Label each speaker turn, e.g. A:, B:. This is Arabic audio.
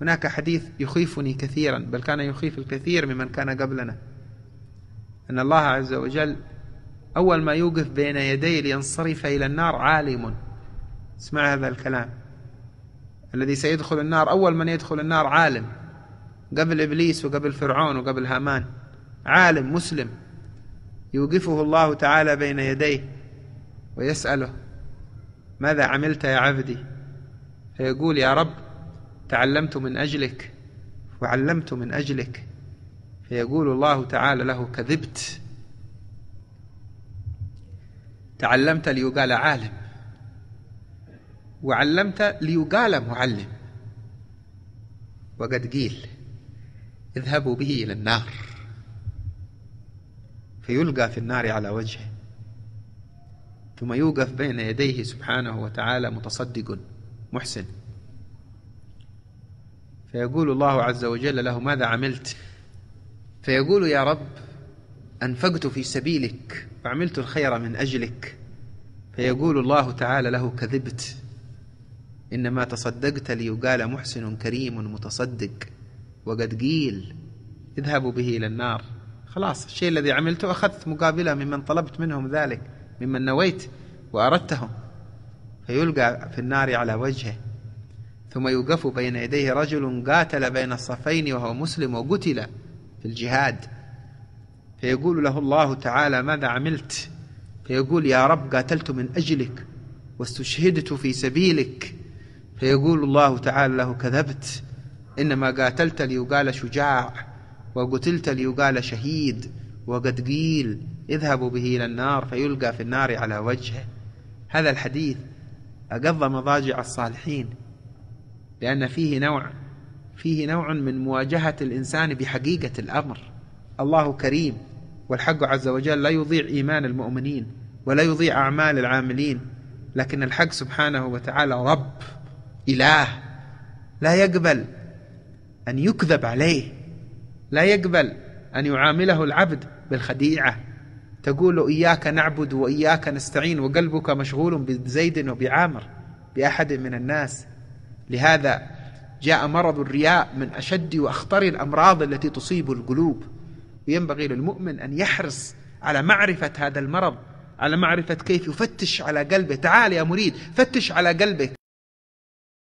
A: هناك حديث يخيفني كثيرا بل كان يخيف الكثير ممن كان قبلنا أن الله عز وجل أول ما يوقف بين يديه لينصرف إلى النار عالم اسمع هذا الكلام الذي سيدخل النار أول من يدخل النار عالم قبل إبليس وقبل فرعون وقبل هامان عالم مسلم يوقفه الله تعالى بين يديه ويسأله ماذا عملت يا عبدي فيقول يا رب تعلمت من أجلك وعلمت من أجلك فيقول الله تعالى له كذبت تعلمت ليقال عالم وعلمت ليقال معلم وقد قيل اذهبوا به إلى النار فيلقى في النار على وجهه ثم يوقف بين يديه سبحانه وتعالى متصدق محسن فيقول الله عز وجل له ماذا عملت فيقول يا رب أنفقت في سبيلك وعملت الخير من أجلك فيقول الله تعالى له كذبت إنما تصدقت ليقال محسن كريم متصدق وقد قيل اذهبوا به إلى النار خلاص الشيء الذي عملته أخذت مقابله ممن طلبت منهم ذلك ممن نويت وأردتهم فيلقى في النار على وجهه ثم يوقف بين يديه رجل قاتل بين الصفين وهو مسلم وقتل في الجهاد فيقول له الله تعالى ماذا عملت فيقول يا رب قاتلت من أجلك واستشهدت في سبيلك فيقول الله تعالى له كذبت إنما قاتلت ليقال شجاع وقتلت ليقال شهيد وقد قيل اذهبوا به إلى النار فيلقى في النار على وجهه هذا الحديث أقض مضاجع الصالحين لأن فيه نوع فيه نوع من مواجهة الإنسان بحقيقة الأمر الله كريم والحق عز وجل لا يضيع إيمان المؤمنين ولا يضيع أعمال العاملين لكن الحق سبحانه وتعالى رب إله لا يقبل أن يكذب عليه لا يقبل أن يعامله العبد بالخديعة تقول له إياك نعبد وإياك نستعين وقلبك مشغول بزيد وبعامر بأحد من الناس لهذا جاء مرض الرياء من أشد وأخطر الأمراض التي تصيب القلوب وينبغي للمؤمن أن يحرص على معرفة هذا المرض على معرفة كيف يفتش على قلبه تعال يا مريد فتش على قلبك